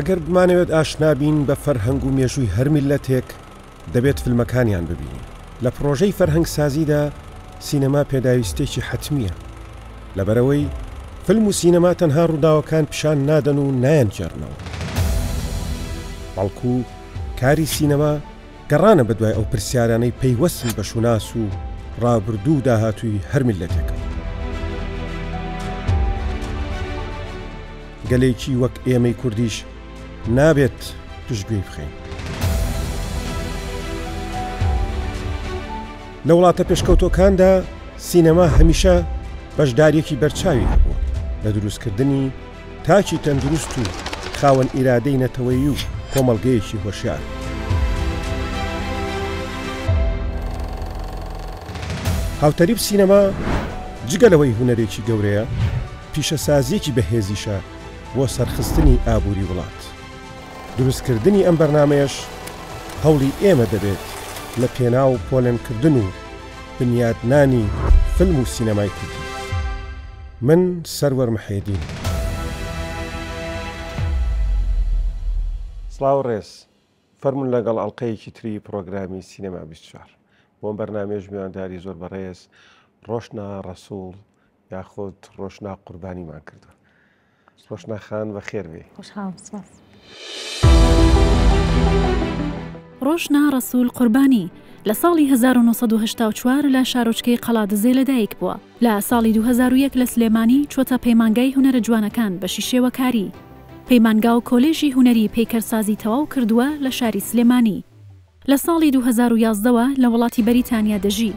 ئەگەر بمانەوێت ئاشنابین بە فەرهەنگ و مێژووی هەرمیل لە تێک دەبێت فلمەکانیان ببینین لە پرۆژەی فەرهەنگ سازیدا سینەما پێداویستێکی حتممیە لەبەرەوەی فلم و سینەما تەنها ڕووداوەکان پیشان نادەن و نایەن جێرنەوە بەڵکو کاری سینەما گەڕانە بەدوای ئەو پرسیارانەی پەیوەستن بە شوناس و ڕابردوو و داهاتووی هەرمیلەتەکە گەلێکی وەک ئێمەی کوردیش نابێت توشگوی بخین. لە وڵاتە پێشکەوتۆکاندا سینەما هەمیشە بەشدارێکی بەرچاوی هەبوو لە دروستکردنی تاچی تەندروست و خاوەن ئیرادەی نەتەوەی و کۆمەلگەیەکی هۆشیار. هاوتەریب سینەما جگەلەوەی هوەرێکی گەورەیە پیشەسازیەکی بەهێزیشە بۆ سەرخستنی ئابووری وڵات. دروستکردنی ئەم بەرنمەیەش هەولی ئێمە دەبێت لە پێناو پۆلێنکردن و بنیادنانی فلم و سینەمای کوردی من سەروەر محێدین سلااو ڕێز فەرمون لەگەڵ ئەڵلقەیەکی تری پرۆگرامی سینەما 24 بۆم بەرنمێژ میوانداری زۆر بەڕێز ڕۆشنا ڕسوول یاخود ڕۆشنا قوربانیمان کردو ڕۆشنا خان بە خێربێ. ڕۆژنا ڕسوول قوربانی لە ساڵی 1940 لە شارۆچکەی قەڵادزێ لەدایک بووە لە ساڵی 2001 لە سلێمانی چۆتە پەیمانگای هوەرە جوانەکان بەشی شێوەکاری پەیمانگا و کۆلێژی هوەری پێکەرسازی تەواو کردووە لە شاری سلێمانی لە ساڵی 2011ەوە لە وڵاتی بەریتانیا دەژی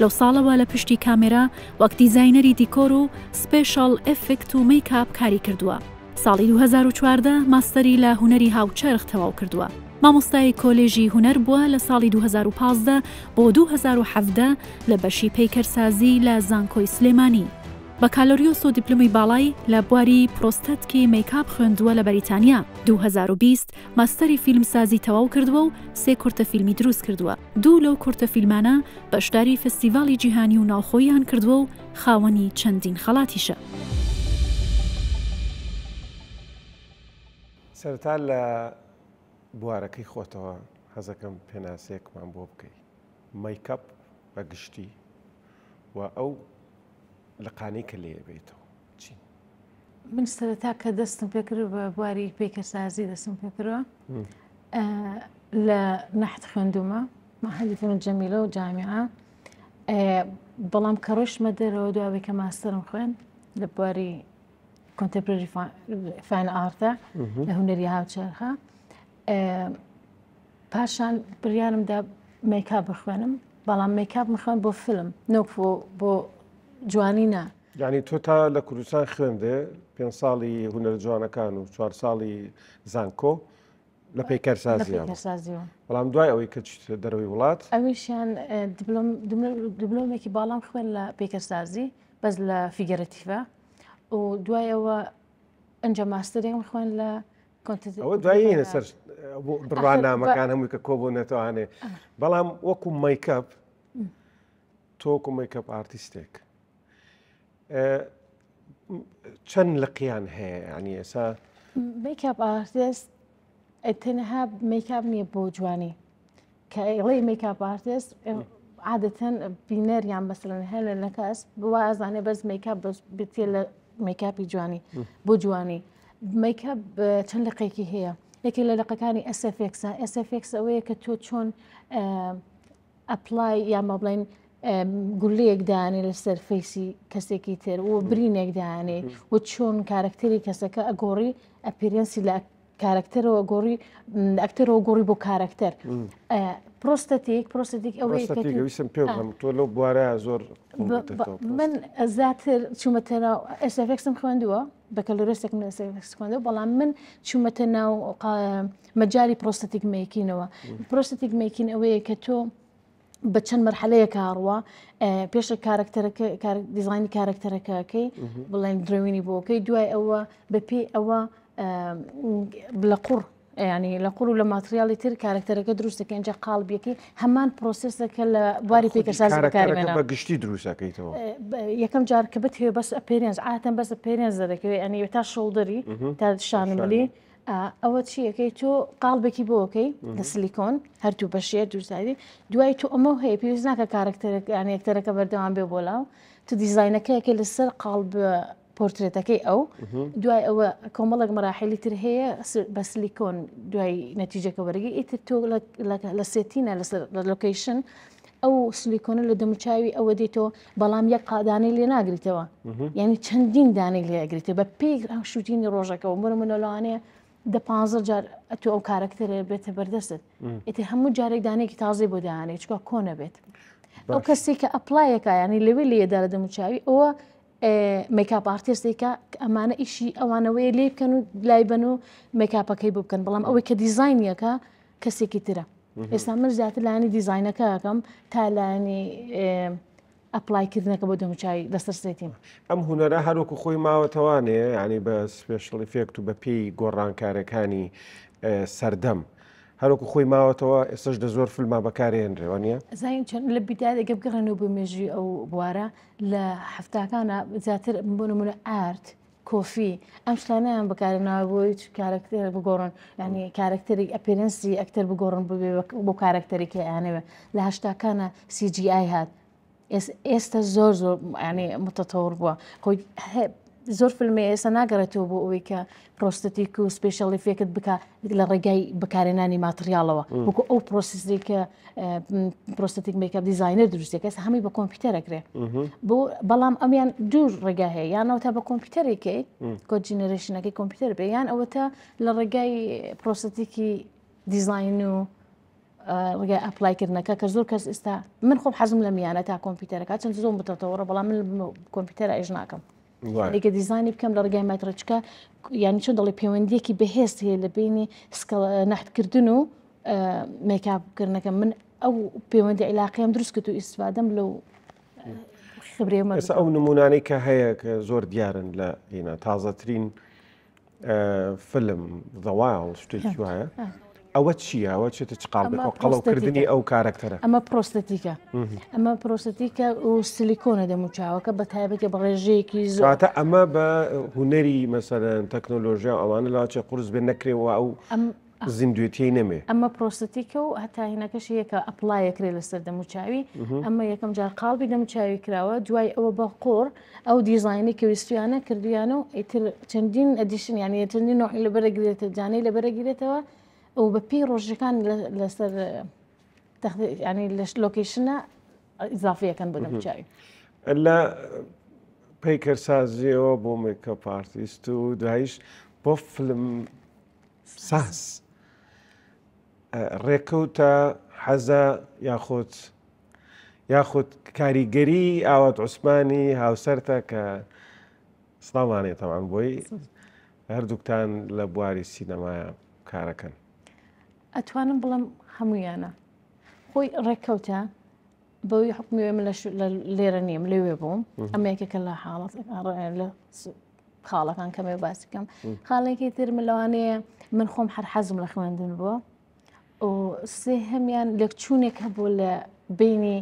لەو ساڵەوە لە پشتی کامێرا وەک دیزینەری دیکۆر و سپێشال ئەفکت و مەیکاپ کاری کردووە ساڵی 2014 ماستەری لە هوەری هاوچەرخ تەواو کردووە. مامۆستای کۆلێژی هوەر بووە لە ساڵی 2015 بۆ 2017 لە بەشی پەیکەرسازی لە زانکۆی سلێمانی. بە کالۆریۆس و دیپلمی باڵای لە بواری پرۆستەتکی میکاپ خوێندووە لە بەریتانیا 2020 ماستەری فیلمسازی تەواو کردووە و سێ کورتە فیلمی دروست کردووە دوو لەو کورتە فیلمانە بەشداری فستیڤالی جیهانی و ناوخۆیان کردووە و خاوەنی چەندین خەڵاتیشە. سەرتا لە بوارەکەی خۆتەوە حەزەکەم پێناسەیەکمان بۆ بکەیت مەیکەپ بە گشتی و ئەو لە قانەی کە لێ بێتەوە چین من سەرەتا کە دەستم پێکرد بە بواری پێکە سازی دەستم پێکرەوە لە نەحت خوێندومە مەحەلیفون جەمیلە و جامیعە بەڵام کە ڕۆشمە دەرەوە دواوی کە ماسترم خوێن لە بواری کۆنتپری فین ئارتە لە هوەری هاوچەرخە پاشان بریارمدا میکا بخوێنم بەڵام میکاپ مخوێن بۆ فلم نۆک بۆ جوانینە یعنی تۆ تا لە کوردستان خوێندێ پێ ساڵی هوەر جوانەکان و چوار ساڵی زانکۆ لە پیکەرسازی بەڵام دوای ئەوەی کە دەرەوەی وڵات ئەویشیان دیبلۆمێکی باڵام خوێن لە پیکەرسازی بەس لە فیگەرەتیڤە و دوایەوە ئەنج ماسترێن خوێن لە ئەوە دوایە سەر بڕوانامەکان هەمووی کە کۆبوو نەتوانێ بەڵام وەکو مەیکەپ تۆکو مەیکەپ ئارتیستێک چەند لە قیان هەیە ینی ئێسا میکاپ ئارتست تەنها میکاپ نییە بۆ جوانی کە ئێڵی میکاپ ئارتست عادەتەن بینەریان بەسلەن هەر لە نەکەس بوازانێ بەس میکاپ بتێ لە میکاپی جوانی بۆ جوانی میکاپ چەند لەقێکی هەیە یەکێک لە لەقەکانی SFX SFX ئەوەیە کە تۆ چۆن ئەپلای یا مەبڵین گولەیەکدانی لەسەر فەیسی کەسێکی تر و برینێکدانی و چۆن کارکتەری کەسەکە ئەگۆڕی ئەپیرەنسی لە کارکتەرەوە گۆڕی ئەکتەرەوە گۆڕی بۆ کارکتەر پرۆستەتێک پرۆستێک ئەوەیسم پێ تۆ لەو بوارە زۆر من زیاتر چوومەتە ناو ئەسفکسم خوێندووە بەکە لەرستێک خوێندەوە بەڵام من چوومەتە ناو مەجاری پرۆستەتیک میکینەوە پرۆستەتیک میکین ئەوەیە کە تۆ بە چەند مەرحەلەیە کاڕوە پێشە دیزانی کارکتەرەکەەکەی بڵێن درێنی بۆکەی دوای ئەوە بەپی ئەوە لە قوڕ ینی لە قوڕ و لە ماتریالی تر کارکتەرەکە دروستەکە اینجا قالبیەکی هەمان پرۆسسەکە لە بواری پێکەسازکارێنە گشتی دروستەکەیتەوە یەکەم جار کە بت هێ بەس ئەپێنز ئاتەن بەس پێنز دەکەوێت ئەنی تا شڵدەری تا شانمەلی ئەوە چیەکەی تۆ قالبێکی بۆکەی لە سلیکۆن هەرتوو بەشێ دووسادی دوای تۆ ئەمە هەیە پێویست ناکە کارکتەرەکە یەکتەرەکە بەردەوام بێ بۆ لاو تو دیزینەکەیەکە لەسەر قالب پۆرتێتەکەی ئەو دوای ئەوە کۆمەڵک مەراحلی تر هەیە بە سلیکۆن دوای نەتیجەکە وەرگی ئیتر تۆ لە سێتینە لەسەر لۆکیشن ئەو سلیکۆنە لە دموچاوی ئەوە دێتەوە بەڵام یەک قادانی لێ ناگریتەوە یعنی چەندین دانی لێگریتە بە پێی ئەو شووتینی ڕۆژەکەەوە مرە منەلوانەیە دە پ جار ئەتو ئەو کارکتەرە بێتە بەردەست ئیتر هەموو جارێک دانێکی تازی بۆ دایانێ چکە کۆنە بێت. ئەو کەسی کە ئەپلایەکە ینی لەوێ لێدارە دەموچاوی ئەوە مەکاپ ئارتێستێکە ئەمانە ئیشی ئەوانەوەی لێ بکەن و لای بن و مەکاپەکەی بۆ بکەن بەڵام ئەوەی کە دیزینیەکە کەسێکی ترە ئێستا من زیاتر لاینی دیزینەکە ئەەکەم تا لاینی ئەپلایکردنەکە بۆ دەموچای دەسەرسێتیم ئەم هوەرە هەروکو خۆی ماوەتەوانێ ینی بە سپێشڵی فێکت و بە پێی گۆڕانکارەکانی سەردەم. هەروکو خۆی ماوەتەوە ئێستش دە زۆر فلما بەکارێنرێوانە زین چەند لە بیدادە گەبگەڕێنەوە بە مێژی ئەو بوارە لە هەفتاکانە زیاتر بۆ نمونە ئارت. کۆفی ئەم شتانیان بەکارێنەوە بۆی کارکتەر بگۆڕن ینی کارکتەری ئەپێرنسی ئەکتەر بگۆڕن ببێ بۆ کارکتەرێکی یانەوە لە هەشتاکانە CGI هات ئێستا زور زور ینی متطور بووە خۆی زور فلمی ئێستا ناگەڕێتەوە بۆ ئەوەی کە پرۆستەتیک و سپیشەڵی فێکت بک لە ڕێگای بەکارێنانی ماتریالەوە بروستاتيك ئەو پرۆسیسری کە اه، پرۆستەتیک میکە دیزینەر دروستێک کەس هەمی بە کۆمپیوتەرەکرێ بۆ بەڵام ئەمیان دوور ڕێگا هەیە بكمبيوتر تا كو جينيريشن اكي كمبيوتر بي يعني یان تا لە ڕێگای پرۆستەتیکی دیزین و اه، ڕگە ئەپلایکردنەکە کە من خوب حزم لميانه تاع كمبيوتر کۆمپیوتەرەکە چەند بتطور بلا من الكمبيوتر اجناكم لەگە دیزانی بکەم لە ڕگای ماترەچکە یانی چۆن دەڵی پەیوەندیەکی بەهێست هەیە لە بینی نحتکردن و مێکابکردنەکە من ئەو پەیوەندی عیلاقیان دروست کرد و ئیسوادەم لەو خبرێمەسا ئەو نمونانەی کە هەیە کە زۆر دیارن لە هێنا تازەترین فلم دەواڵ شتێکی وایە. ئەوە چیەوە چێتە قەڵەوکردنی ئەو کارکتەرە ئەمە پرۆستەتیکە ئەمە پرۆستەتیکە و سلیکۆنە دەموچاوەکە بە تایبەتی بە ڕێژەیەکی زاتە ئەمە بە هوەری مەسەرەن تەکنۆلۆژیا ئەوانە لاچە قرس بێ نەکرێەوە ئەو زیندوێتی نەمێ ئەمە پرۆستەتیکە و هەتاهینەکەش یەکە ئەپلایەکرێ لەسەر دەموچاوی ئەمە یەکەم جار قالبی دەموچاوی کراوە دوای ئەوە بە قۆر ئەو دیزانی کەویستویانە کردویانە و ئیتر چەندین ئەدیشن یانە چەندین نۆحی لەبەرەگرێتە جانەی لەبەرەگرێتەوە و ببيرو كان لسر تاخذ يعني لوكيشن اضافيه كان بدنا جاي الا بيكر سازي او بو میکاپ آرتیست و ساس با أه، حزا ساز ڕێکەوتە كاريجري یاخود عثماني هاو ئاوات عوسمانی هاوسەرتە کە طبعا بوي هەردووکتان لە لبواري سینەمایە كاركن ئەتوانم بڵم هەمویانە خۆی ڕێککەوتە بەوی حکوێمە لێرە نیم لێوێ بووم ئەمەیەکێکە لە حاڵەت لە خاڵەکان کەمێ باسیکەم خاڵێکی ترمە لەوانەیە من خۆم هەر حەزم لە خوێندن بووە و سێ هەمیان لەک چوونێک هەبوو لە بینی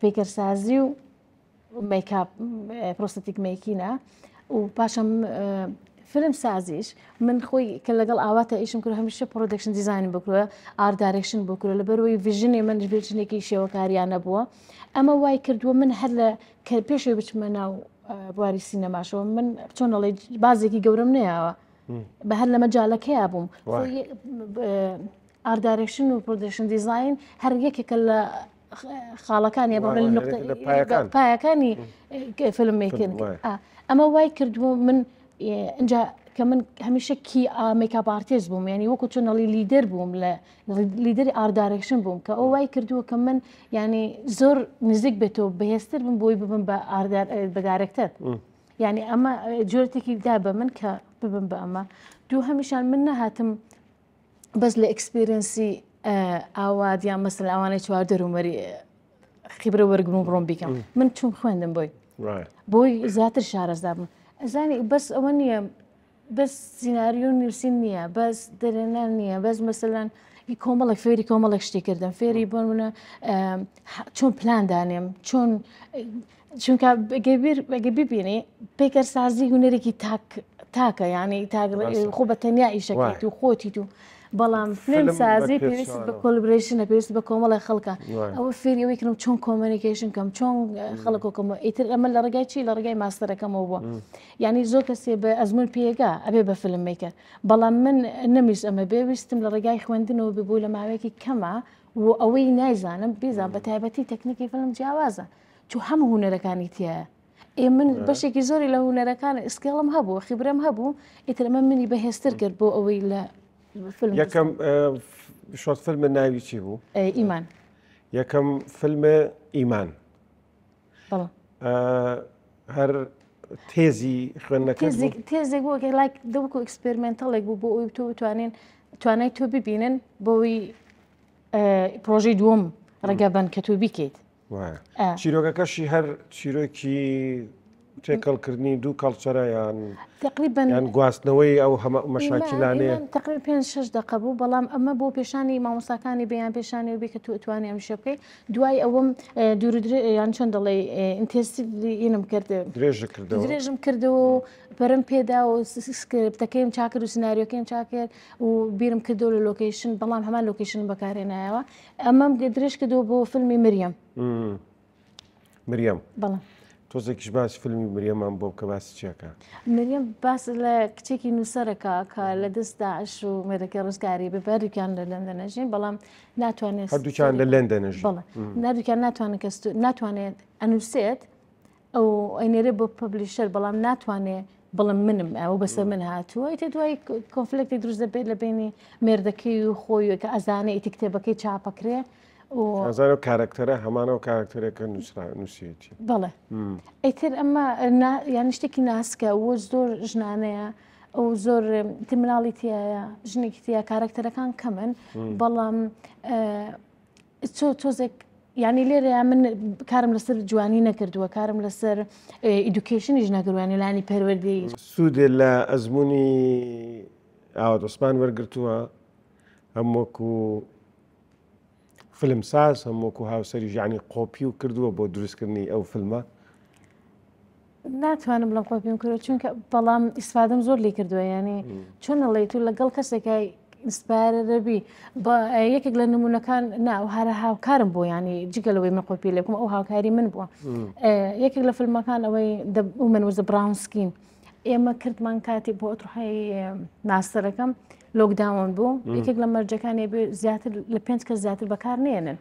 پێکەرسازی و میکاپ پرۆستتیک میکینە و پاشم فلم سازیش من خۆی کە لەگەڵ ئاواتە ئیشم کرد هەمیشە پرۆدەکشن دیزانین بکرە ئاردارێکشن بکرە لە بەرەوەی ڤژنێ من ڤژنێکی شێوەکاریانە بووە ئەمە وای کردووە من هەر لە کە پێشوی بچمە ناو بواری سینەماشەوە من چۆنەڵی بازێکی گەورم نیاوە بە هەر لە مەجاالەکەیا بووم ئاردارێکشن و پرۆدەکشن دیزین هەر یەکێکە لە خاڵەکانی بڕێن پایەکانی فلمێکن ئەمە وای کردووە من اینجا کە من هەمیشە کی ئامێکا پارتێز بووم ینی وەکو چۆنەڵی لیدەر بووم لە لیدەری ئاردارێکشن بووم کە ئەو وای کردووە کە من ینی زۆر نزیک بێتەوە بەهێستر بم بۆی ببم بە بەدارێکتر ینی ئەمە جۆرتێکی دا بە من کە ببم بە ئەمە دوو هەمیشان من نەهاتم بەس لە ئەکسپیرنسی ئاواد یان مەسل ئەوانەی چوار دەرومەری خیبرە وەرگم و ڕۆم بیکەم من چوم خوێندم بۆی بۆی زیاتر شارەزدا بم ئەزانی بەس ئەوە نییە بەس سناریۆ نووسین نییە بەس دەرێنان نییە بەس مەسەلاەن کۆمەڵک فێری کۆمەڵک شتی کردم فێری بۆ منە چۆن پلاندانێم چۆن چونکە بەگە ببینێ پێکەر سازی هوەرێکی تاکە یانی تاگ خۆ بە تەنیا ئیشەکەیت و خۆتی و بلام فيلم سازی پێویست بە کۆلبرشنە پێویست بە کۆمەڵی خەڵکە ئەوە فێریەوەیکنم چۆن کۆمەنیکیشن کەم چۆن اه، خەڵکۆکەمەوە ئیتر ئەمە لە ڕگای چی لە ڕگای ماستەرەکەمەوە بووە ینی زۆر کەسێ بە ئەزمون پێگا ئەبێ بە فلم میکرد بەڵام من اما ئەمە بێویستم لە ڕگای خوێندنەوە ببوو لە ماوەیەکی کەمە و ئەوەی نایزانم بیزان بە تایبەتی تەکنیکی فلم جیاوازە چ هەموو هوەرەکانی تایە من بەشێکی زۆری لە هوەرەکان ئسکڵم هەبوو هبو هەبوو ئیترمە منی بەهێستر کرد بۆ ئەوەی یەکەم شۆت فلمە ناوی چی بوو؟ ئیمان یەکەم فلمە ئیمان هەر تێزی خوێندەکە تێزێک بوو کە لایک دەوکو ئەکسپەرمنتەڵێک بوو بۆ ئەوی تۆ بتوانین توانای تۆ ببینن بۆەوەی پرۆژی دووەم ڕگەبەن کە تۆ بیکەیت چیرۆکەکەشی هەر چیرۆکی تێکەڵکردنی دوو کەڵچەرەیان تقریبان گواستنەوەی ئەو هەمە مەشاکیلانەیە تقریب پێ شش دقه بوو بەڵام ئەمە بۆ پێشانی مامۆساکانی بەیان پێشانی و بێکە تو توانێ ئەم شە بکەیت دوای ئەوم دووران چەند دەڵێ ئینتسیینم کرد درێژم کردەوە و پەرم پێدا و سکرپتەکەیم چاکرد و سناریۆکەیم چاکرد و بیرم کردو لە لۆکیشن بەڵام هەمان لۆکیشن بەکارێنایەوە ئەمەم درێژ کردو بۆ فیلمی مریەم مریەم بەڵام. تۆزێکیش باس فیلمی مریەمان بۆ کە باسی چیەکە مریەم باس لە کچێکی نووسەرەکە کە لە دەستداعش و مێرەکە ڕزگاری بەباردووکیان لە لەندەنەژین بەڵام ناتوانێت هەردووچان لە لەندەنەژ نردووکیان ناتوانێت کەست ناتوانێت ئەنووسێت ئەو ئەینێرە بۆ پبلیشەر بەڵام ناتوانێت بڵم منم ئەو بەسەر من هاتووە تێ دوای کۆفلکتی دروست دەبێت لە بینی مێردەکەی و خۆیەکە ئەزانە ئیتی کتێبەکەی چاپەکرێ هزار و کارکتەرە هەمانەوە کارکتەرەکە نووسێتی بڵێ ئەیتر ئەمە یان شتێکی ناسکە وە زۆر ژنانەیە ئەو زۆر تمناڵی تایە ژنێکی تیا کارکتەرەکان کەمن بەڵام چۆ تۆزێک ینی لێرە من کارم لەسەر جوانی نەکردووە کارم لەسەر ئیدوکیشنیش نەگەوانی لانی پەروەردی سوودێ لە ئەزمموی ئاوەدۆسمان وەرگتووە هەموەکو فلمساز هەمووەکو هاوسری ژانی قۆپی و کردووە بۆ دروستکردنی ئەو فیلمە ناتوانم بڵم قۆپیم کرد چونکە بەڵام ئیسفادم زۆر لی کردووە ینی چۆن ئەڵێ تو لەگەڵ کەسێکای ئینسپارە دەبی بە یەکێک لە نمونونەکان ناو هەرە هاوکارم بۆ ینی جگەلەوەی مەقۆپی لێکم ئەو هاوکاری من بووە یەکێک لە فلمەکان ئەوەی من وزە براونسکین ئێمە کردمان کاتی بۆ ئۆترهای ناسەرەکەم. لۆکداون بوو یەکێک لە مەرجەکانی زیاتر لە پێنج کە زیاتر بەکار نێنن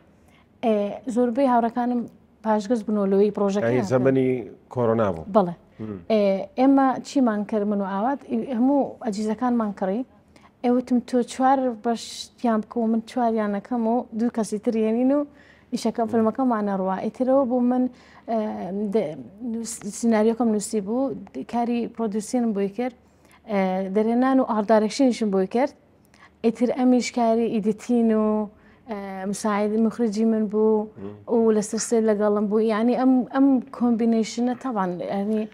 زۆربەی هاوڕەکانم پاشگەز بنەوەلەوەی پرۆژەکە زەمەنی کۆرۆنا بوو بڵێ ئێمە چیمان کرد من و ئاوات هەموو ئەجیزەکانمان کڕی ئێوەتم تۆ چوار بەشتیان بکە و من چواریانەکەم و دوو کەسی ترێنین و ئیشەکە فلمەکەمانە ڕوا ئیترەوە بوو من سناریۆکەم نووسی بوو کاری پرۆدوسیێنم بۆی کرد دەرێنان و ئاردارەشینشم بۆی کرد ئیتر ئەمیشکاری ئیدتین و مساعد مخرجی من بوو و لەسەر سێ لەگەڵم بوو یعنی ئەم ئەم کۆمبینیشنە تاوان ینی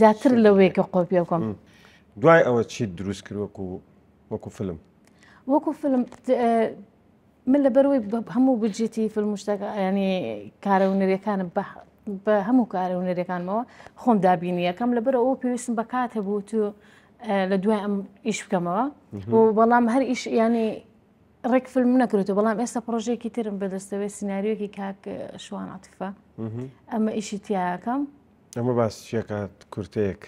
زیاتر لەوەیەکە قۆپیەکەم دوای ئەوە چی دروست کرد وەکو وەکو فلم وەکو فلم من لەبەرەوەی هەموو بجێتی فلمشتەکە ینی کارە ونەریەکانم بە هەموو کارە ونەریەکانمەوە خۆم دابینیەکەم لەبەر ئەوە پێویستم بە کات هەبوو تو لە دوای ئەم ئیش بکەمەوە بۆ بەڵام هەر ئیش ینی ڕێک فلم نەکرێتەوە بەڵام ئێستا پرۆژێکی ترم بەدەستەوەی سناریۆکی کاک شووان عاتیفە ئەمە ئیشی تیاکەم ئەمە باسیەکە کورتەیەک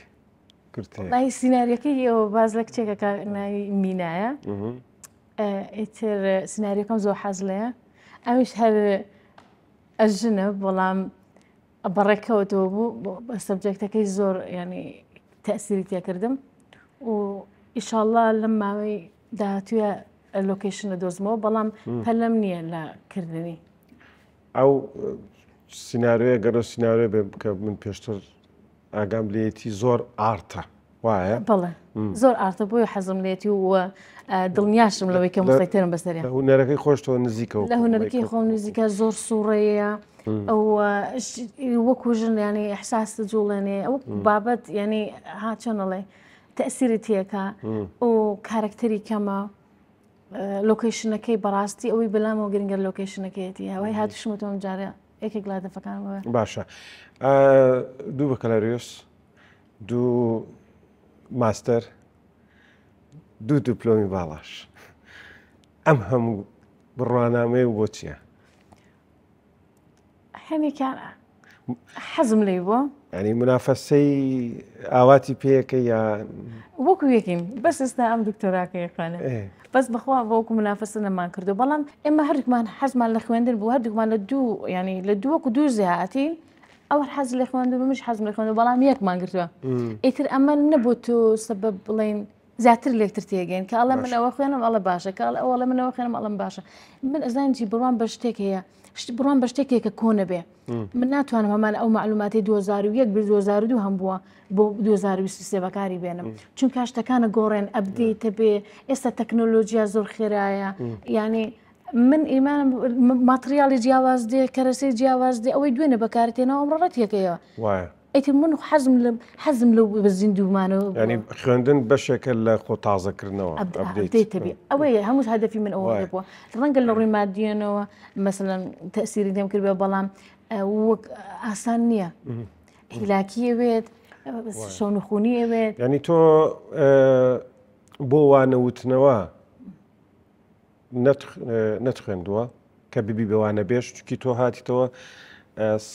لای سناریەکەی ئەوە باز لە کچێکەکە ناوی مینایە ئیتر سناریەکەم زۆر حەز لەیە ئەمیش هەر ئەژنە بەڵام بەڕێکەوەەوە بوو بە سەبجەکتەکەی زۆر ینی تەسیری تێکردم و ئیشاءله لەم ماوەی داهاتوە لۆکیشنە دۆزمەوە بەڵام پەلم نییە لەکردنی ئەو سناارۆیە گەرە سناارێ بێ کە من پێشتر ئاگام لێتی زۆر ئارتە وایە بڵێ زۆر ئارتە بۆی حەزم لێتی وە دڵنیاشم لەوەی کە مڵێتێرم بەسەری هوەرەکەی خۆشتەوە نزیکەوە لە هوەرەکەی خۆم نزیکە زۆر سوڕەیە ئەو وەکو ژن ینی ئەحساس جوڵێنێ ئەو بابەت ینی هاچەنەڵێ تەسیری تیەکە ئۆ کارکتەری کەمە لۆکیشنەکەی بەڕاستی ئەوەی بەلامەوە گرنگەر لۆکیشنەکەیەتی ئەوەی هاتیشمەوەم جارە یەکێک لا دەفەکانەوە باشە دوو بە کەلەریۆس دوو ماستەر دوو دیپلۆمی باڵاش ئەم هەموو بڕوانامەیە و بۆ چییە؟ هەنێکیان حەزم لی بووە ینی منافەسەی ئاواتی پێەکە یا وەکو یەکین بەس ئستا ئەم دکتۆراکەیقانە بەس بخوا وەکو منافەسە نەمان کردو بەڵام ئێمە هەردووکمان حەزمان لە خوێندن بوو هەردووکمان لە دوو ینی لە دووەکو دوو زیهاتین ئەو حەز لە خوێن بمش حەزم لە خوێن بەڵام یەکمان گرتووە ئیتر ئەمە نەبوو تو سبب بڵین زیاتر لێکتر تێگەین کە ئەڵە منەوە خوێنم ئەڵە باشە کە ئەوە منەوە خوێنم ئەڵم باشە من ئەزانجی بڕوان بە شتێک هەیە شت بڕۆم بە شتێکێکە کۆنە بێ من ناتوانم هەمان ئەو معلوماتی 2001 2002 هەم بووە بۆ 2023 بەکاری بێنم چون کاشتەکانە گۆڕێن ئەبدەیتە بێ ئێستا تەکنۆلۆژیا زۆر خێرایە ینی من ئیمان ماتریالی جیاواز دێ کەرەسی جیاواز دێ ئەوەی دوێنە بەکارتێنەوە ئەمڕەت یەکەیەوە ئەیتر من حزم لو بزين لەو بە زیندومانەوە ینی يعني خوێندن بەشێکە لە خۆ تازەکردنەوە دێتبی ئەوەیە هەموو هەدەفی من ئەوە بووە ڕەنگە لە مثلا تاثير مەمثلەن تەسیری دەم کرد اسانيه هلاكيه بيت ئاسان نییە هیلاکیەوێت شەونخونی ئەوێت ینی تۆ بۆ وانەوتنەوە نەتخێندووە کە ببی بەوانە بێش چکی تۆ هاتیتەوە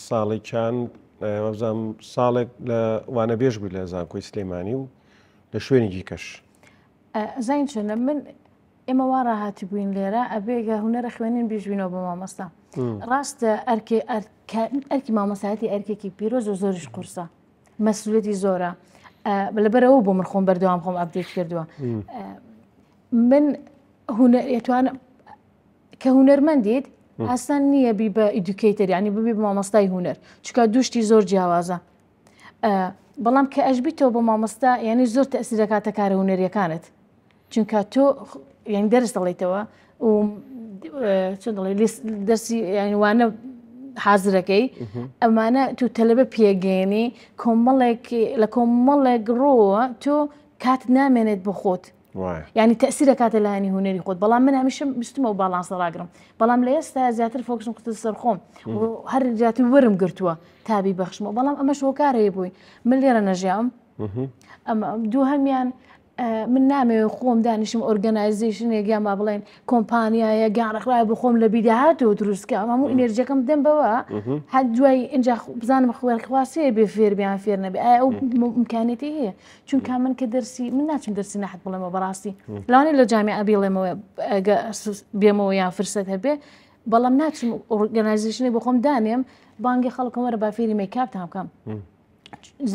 ساڵی چند وەبزانام ساڵێک لە وانە بێژ بوو لە زانکۆی سلەیمانی و لە شوێنێکی کەش زین چێنە من ئێمە وا ڕاهاتی بووین لێرە ئەبێگە هوەرە خوێنین بیژبینەوە بە مامەستا ڕاستە ئەرکی مامەساەتی ئەرکێکی پیرۆز و زۆریش قورسە مەسولەتی زۆرە لەبەرەوە بۆ من خۆم بەردەوام خۆم ئەبدێت کردووە من هوەرێتوانم کە هوەرمەندیت ئاسان نییە بی بە ئیدوکیتەر ینی ببی مامۆستای هوەر چکە دوشتی زۆر جیاوازە بەڵام کە ئەشبییتەوە بە مامۆستا یعنی زۆر تەسی دەکاتە کارە هوەرەکانت چونکە تۆ یەنگ دەرس دەڵیتەوە و دەرسی یانیوانە حازرەکەی ئەمانە تو تەلەبە پێگەێنی کۆمەڵێک لە کۆمەڵێک ڕۆوە تۆ کات نامێنێت بە خۆت ینی تەسیرە کاتە لایانی هوەری خۆت بەڵام من هەمیشم بستمە و باڵان سەراگرم بەڵام لە ئێستا زیاتر فۆکسم قوتە سەرخۆم هەر زیاتر وەرم گرتووە تابی بەخشمەوە بەڵام ئەمە شۆکارەیە بووی من لێرە نەژیام دوو هەمیان من نامەوێ خۆم دانیشم ئۆرگنایزیشنێک یا ما بڵێن کۆمپانیایە گیانڕخرای بۆ خۆم لە بیداهات و دروستکە هەموو ئینێرجەکەم دەم بەوە هەر دوای اینجا بزانم خوێرخواسەیە بێ فێربیان فێر نەبێ ئایا ئەو امکانێتی هەیە چونکە من کە دەرسی من ناچم دەرسی نەحت بڵێمە بەڕاستی لەوانی لە جامی ئەبیڵێمەوە بێمەوە یا فرسەت هەبێ بەڵام ناچم ئۆرگنایزیشنی بۆ خۆم دانێم بانگی خەڵکم وەرە بافێری مەیکاپ تا بکەم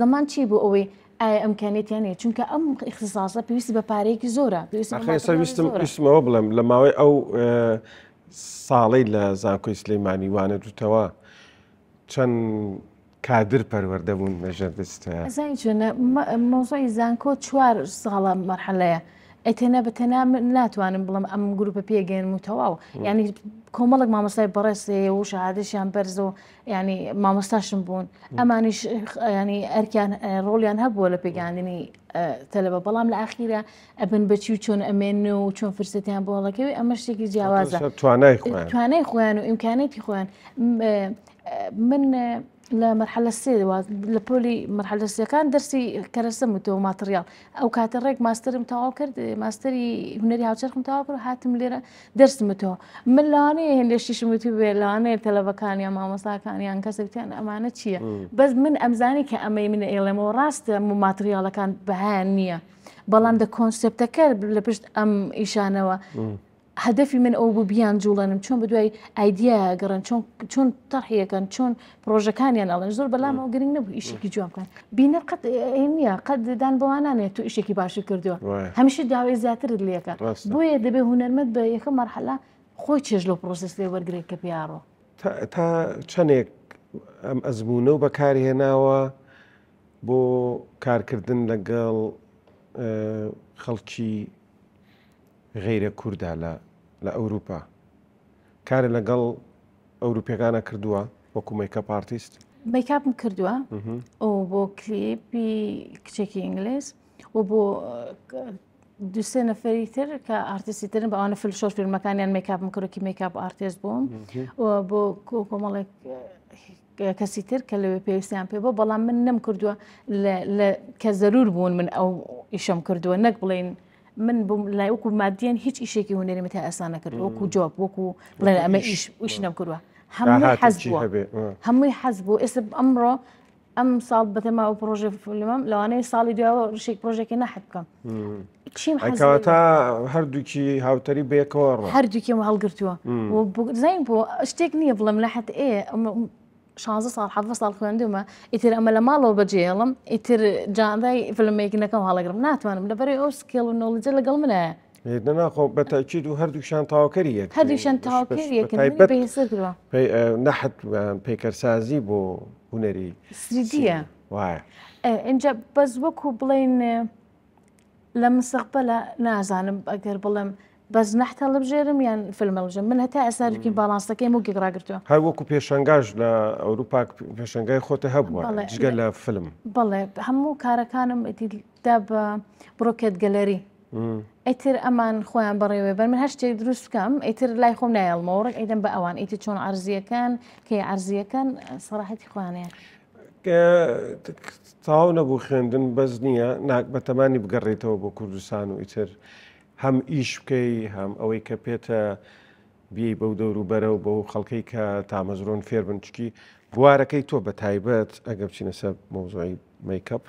زمان چی بۆ ئەوەی ئایا ئەمکانێتیانێ چونکە ئەم ئیخساسە پێویستی بە پارەیەکی زۆرە پێویستم ئیسمەوە بڵم لە ماوەی ئەو ساڵی لە زانکۆی سلەیمانی وانە دووتەوە چەند کادر پەروەەردەبوون مەژەر دەستە مۆزۆی زانکۆ چوار ساڵە مەرحەلەیە. ئەتەنە بە تەنا ناتوانم بڵم ئەم گروپە پێگەن وتەواو ینی کۆمەڵک مامۆستای بەڕێسێ و شعادشیان بەرز و ینی مامۆستاشم بوون ئەمانیش ینی ئەرکیان ڕۆلیان هەبووە لە پێگاندنی تەلەبە بەڵام لە ئاخیرە ئەبن بەچی و چۆن ئەمێن و چۆن فرستیان بۆڵەکەوی ئەمە شتێکی جیاوازە توانای خۆیان و ئیمکانێتی خۆیان من لە مەرحلە سێەوە لە پۆلی مەرحلەسیەکان دەرسی کەرەسەم وتەوە ماتریال ئەو کاتە ڕێک ماسترم تەواو کرد ماستری هوەری هاوچەرخم تەواو کرد هاتم لێرە دەرسمەوە من لەوانەیە هێندێشیشمتی بێ لەوانەیە تەلەبەکان یا مامۆساکانیان کەسێکیان ئەمانە چییە؟ بەس من ئەمزانی کە ئەمەی منە ئێڵێمەوە ڕاستە ماتریالەکان بەهیان نییە. بەڵام دە کۆنسپتەکە لە پشت ئەم ئیشانەوە هەدەفی من ئەو بوو بیان جوڵێنم چۆن بدوای ئایدیا گەڕن چۆن تەحیەکەن چۆن پرۆژەکانیان ئەڵێن زۆر بەلام و گرنگ نەبوو ئیشێکی جوان بکەن بینە قەت نییە قەتدان بەوانانێت تو ئیشێکی باشی کردووە هەمیشه داوای زیاترت لەکە بۆیە دەبێ هوەرمەت بە یەکە مەرحەلا خۆی چێژ لە پرۆسس لێ وەرگێت کە پیاڕۆ تا چەندێک ئەم ئەزمونە و بەکارهێناوە بۆ کارکردن لەگەڵ خەڵکی غیرە کووردا لە لە ئەوروپا کارە لەگەڵ ئەوروپیەکانە کردووە وەکو مەیکە پارتیست مەیکاپم کردووە ئەو بۆ کلێپی کچێکی ئینگلیس و بۆ دوسێ نەفەری تر کە ئارتسی ترن بەوانە فلشۆر فیلمەکانیان مەیکاپم کڕکی مەیکاپ ئارتێز بووم بۆ کۆمەڵێک کەسی تر کە لەوێ پێویستیان پێ بۆ بەڵام من نەم کردووە کە زەرور بوون من ئەو ئیشەم کردووە نەک بڵین من بم لای وکو مادیان هیچ كي هنري متأ اصلا نکرد وكو جوب وكو بله اما إيش ایش نکرده آه، همه حزبوا آه. همه حزبوا اسم امره ام صال بتما بروجي في الإمام لو انا صالي ديو شيك بروجي كنا حبكم شي محزن كواتا هر دوكي هاوتري بيكور هر دوكي ما هلقرتوا وزين بو اشتيك ني بلم لحت ايه شانز صار حفظ صار خواندي وما يتر أما لما لو بجيلم يتر جان ذي فيلم ميكنا كم هلا قرب ناتوانم ده بري أو سكيل ونولج اللي قال منه نه نه خب به تأکید و هر دوشان تاکریه هر دوشان تاکریه که نمی بیست رو پی اه، نحت اه، پیکر سازی بو هنری سریدیه وای اه، اینجا باز وکو بلین لمسق بلا نازانم اگر بلم بەس نەحتا لەبژێرم یان فلمەڵژم من هەتا ئەسارکی باڵانستەکەی و گگراگرتووە هەر وەکو پێشنگاش لە ئەوروپا پێشنگای خۆتە هەبووە جگە لە فلم بڵێ هەموو کارەکانم ئەتیدا بە بڕۆکێت گەلەری ئەتر ئەمان خۆیان بەڕێوێ بەر من هەشتێک دروست بکەم ئەتر لای خۆم نایڵمەوەڕێک ئەیدەم بە ئەوان ئیتی چۆن ئارزیەکان کە ئارزیەکان سەراحەتی خۆیانیان. تاو نەبوو خوێندن بەس نییە ناک بە تەمانی بگەڕێتەوە بۆ کوردستان و ئیتر هەم ئیش بکەی هەم ئەوەی کە پێتە بیای بەو دەوروبەرە و بەو خەڵکەی کە تامەزرۆن فێر بنچکی بوارەکەی تۆ بە تایبەت ئەگە بچینە سەر مۆزۆی میکەپ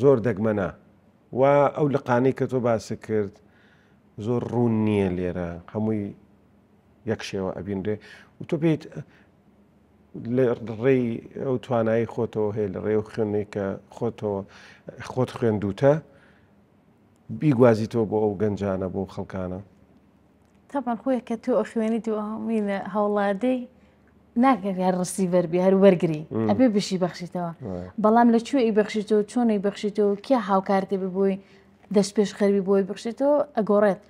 زۆر دەگمەنا و ئەو لەقانەی کە تۆ باسە کرد زۆر ڕوون نییە لێرە هەمووی یەکشێوە ئەبینرێ و تۆ بێت لە ڕێی ئەو توانایی خۆتەوە هەیە لە ڕێو خوێنێک کە خۆتەوە خۆت خوێندوتە بیگوازیتەوە بۆ ئەو گەنجانە بۆ خەڵکانە تاپان خۆیە کە تۆ ئەخوێنیت و ئەمینە هەوڵادەی ناگەگار ڕستی بەربی هەرو وەرگری ئەبێ بشی بەخشیتەوە بەڵام لە چوی بەخشیتەوە چۆنەی بەخشیتەوە کیا هاوکارتێ ببووی دەست پێش خەربی بۆی بخشێتەوە ئەگۆڕێت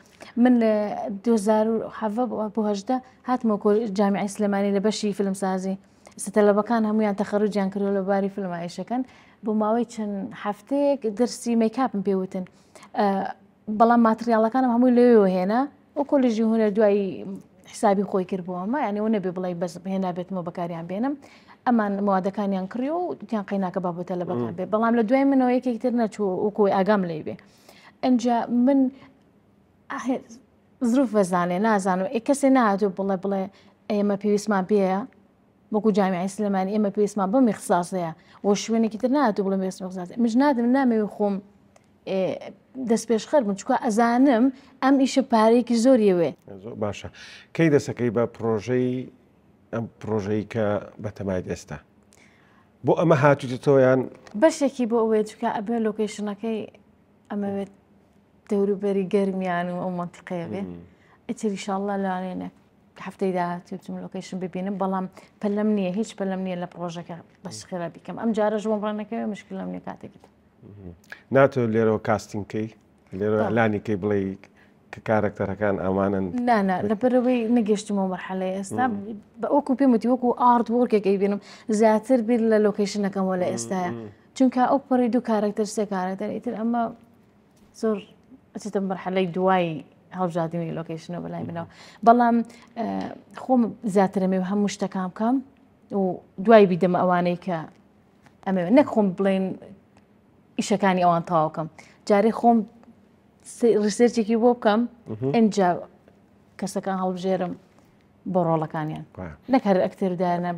من لە 2010 هاتمە جامی ئیسلمانی لە بەشی فلمسازی ستەلەبەکان هەمویان تەخەرجیان کردو لە باری فلمایشەکەن بۆ ماوەی چەند هەفتەیەک دەرسی مەیکاپم پێوتن بەڵام ماتریالەکانم هەمووی لێوە هێنا ئەو کۆلیژی هوەر دوایی حسابی خۆی کردبووەمە ینی و نەبێ بڵی بەس هێنا بێتمەوە بەکاریان بێنم ئەمان موادەکانیان کڕی و دیان قیناکە بابەتە لە بەکان بێ بەڵام لە دوای منەوە یەکێکتر نەچوو وکۆی ئاگام لی بێ ئەجا من زروف بەزانێ نازانم کەسێ نهاتوو بڵێ بڵێ ئێمە پێویستمان پێەیە وەکو جامی ئیسلەمان ئێمە پێسمان بەم اخساسەیە بۆ شوێنێکی تر ناتوو بڵم ێسم خزات مژ نادم نامەوێ خۆم دەست پێش خەر بن چکە ئەزانم ئەم ئیشە پارەیەکی زۆریەوێ باشە کەی دەسەکەی بە پرۆژەی ئەم پرۆژەی کە بەتەمای دەستا بۆ ئەمە هاتووی تۆیان بەشێکی بۆ ئەوێ چکە ئەبێ لۆکیشنەکەی ئەمەوێت دەوروبەری گەرمیان و ئەو منتیقەیە بێ ئەتریشاءله لاێنێک هەفتەیدا تیم لۆکیشن ببینم بەڵام پەلم نییە هیچ پەلم نییە لە پرۆژەکە بەشخێرا بیکەم ئەم جارە ژۆم ڕەنەکەی مشکلم نیە کاتێکیت ناتۆ لێرەوە کاستینکەی لێرەلانیکەی بڵێ کە کارکتەرەکان ئەوانن نانە لەبەرەوەی نەگەشتمەوە مەرحەلەی ئێستا بە ئۆکو پێم وتی وەکو ئاردوەرکێکی بینم زیاتر بیر لە لۆکیشنەکەمەوە لە ئێستاە چونکە ئەو پەڕی دوو کارکتەر سێ کارەکتەر ئیتر ئەمە زۆر ئەچێتە مەرحەلەی دوایی هەڵژادنی لۆکیشنە بەلای منەوە بەڵام خۆم زیاترەمێ هەموو شتەکان بکەم و دوای بیدەم ئەوانەی کە ئەمە نەک خۆم بڵێن ئیشەکانی ئەوان تاواکەم جارێ خۆم ڕسێرجێکی بۆ بکەم ئەجا کەسەکان هەڵبژێرم بۆ ڕۆڵەکانیان نەکار ئەکتێردایانە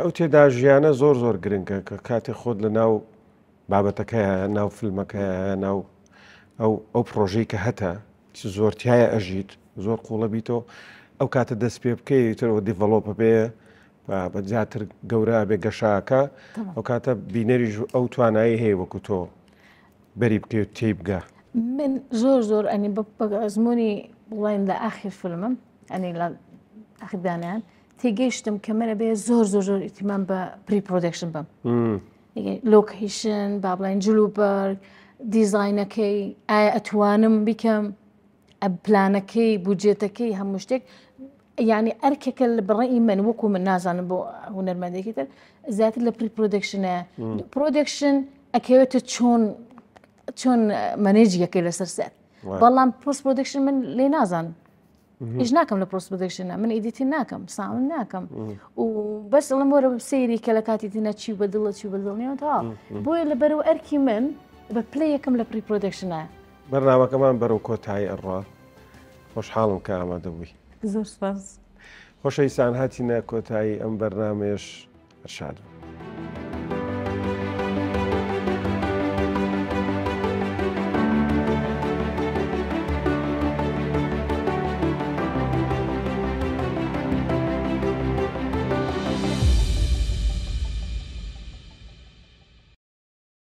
ئەو تێدا ژیانە زۆر زۆر گرنگە کە کاتێک خۆت لە ناو بابەتەکەیە ناو فیلمەکە ناو ئەو ئەو پرۆژەی کە هەتە زۆرتایە ئەژیت زۆر قوڵە بیتەوە ئەو کاتە دەست پێ بکەیتەوە دیڤەلۆپ بێ بە زیاتر گەورە بێ گەشاکە ئەو کاتە بینەریژ ئەو توانایی هەیە وەکو تۆ بەری بکەی و تێی بگە من زۆر زۆر ئەنی ئەزمموی بڵێن لە ئاخیر فلمم ئەنی لە ئەخدانیان تێگەیشتم کەمەرە بێ زۆر زۆر زۆر ئیتیمان بە پریپۆدەکشن بم لۆکیشن با بڵێن جلوبەر دیزینەکەی ئایا ئەتوانم بیکەم پلانەکەی بجێتەکەی هەموو شتێک ینی ئەرکێکە لە بڕی من وەکو من نازانم بۆ هوەرمەندێکی تر زیاتر لە پری پرۆدەکشنە پرۆدەکشن ئەکەوێتە چۆن چۆن مەنێجیەکەی لەسەر سێت بەڵام پۆست پرۆدەکشن من لێ نازانم هیچ ناکەم لە پرۆست بدەکشنە من ئیدیتی ناکەم ساون ناکەم و بەس ئەڵم وەرە سەیری کە لە کاتی دیە چی بە دڵە چی بەدڵنیەوە تا بۆیە لە بەرەو ئەرکی من بە پلەیەکەم لە پری پرۆدەکشنە بەرناوەکەمان بەرەو کۆتایی ئەڕات خۆشحاڵم کە ئامادەبووی زۆر خۆشەویستان هاتیە کۆتایی ئەم بەرنمێش ئەرشادم